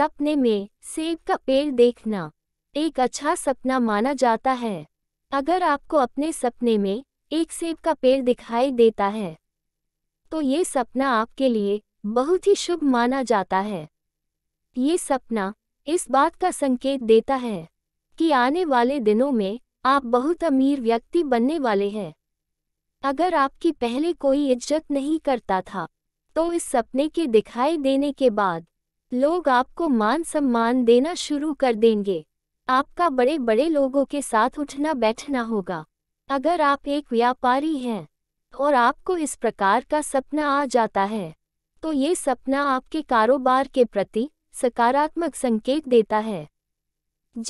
सपने में सेब का पेड़ देखना एक अच्छा सपना माना जाता है अगर आपको अपने सपने में एक सेब का पेड़ दिखाई देता है तो ये सपना आपके लिए बहुत ही शुभ माना जाता है ये सपना इस बात का संकेत देता है कि आने वाले दिनों में आप बहुत अमीर व्यक्ति बनने वाले हैं अगर आपकी पहले कोई इज्जत नहीं करता था तो इस सपने के दिखाई देने के बाद लोग आपको मान सम्मान देना शुरू कर देंगे आपका बड़े बड़े लोगों के साथ उठना बैठना होगा अगर आप एक व्यापारी हैं और आपको इस प्रकार का सपना आ जाता है तो ये सपना आपके कारोबार के प्रति सकारात्मक संकेत देता है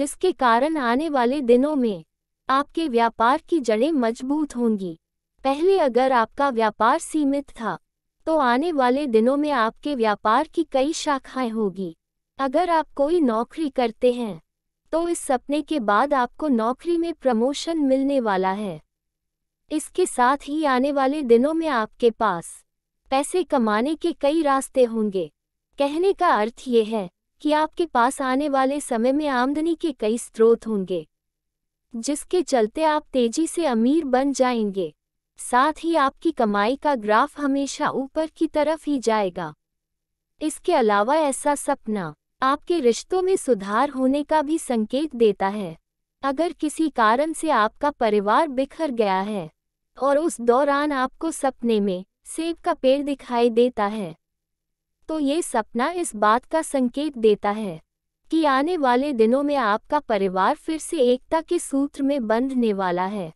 जिसके कारण आने वाले दिनों में आपके व्यापार की जड़ें मजबूत होंगी पहले अगर आपका व्यापार सीमित था तो आने वाले दिनों में आपके व्यापार की कई शाखाएं होगी अगर आप कोई नौकरी करते हैं तो इस सपने के बाद आपको नौकरी में प्रमोशन मिलने वाला है इसके साथ ही आने वाले दिनों में आपके पास पैसे कमाने के कई रास्ते होंगे कहने का अर्थ ये है कि आपके पास आने वाले समय में आमदनी के कई स्रोत होंगे जिसके चलते आप तेजी से अमीर बन जाएंगे साथ ही आपकी कमाई का ग्राफ हमेशा ऊपर की तरफ ही जाएगा इसके अलावा ऐसा सपना आपके रिश्तों में सुधार होने का भी संकेत देता है अगर किसी कारण से आपका परिवार बिखर गया है और उस दौरान आपको सपने में सेब का पेड़ दिखाई देता है तो ये सपना इस बात का संकेत देता है कि आने वाले दिनों में आपका परिवार फिर से एकता के सूत्र में बंधने वाला है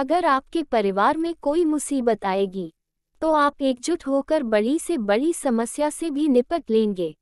अगर आपके परिवार में कोई मुसीबत आएगी तो आप एकजुट होकर बड़ी से बड़ी समस्या से भी निपट लेंगे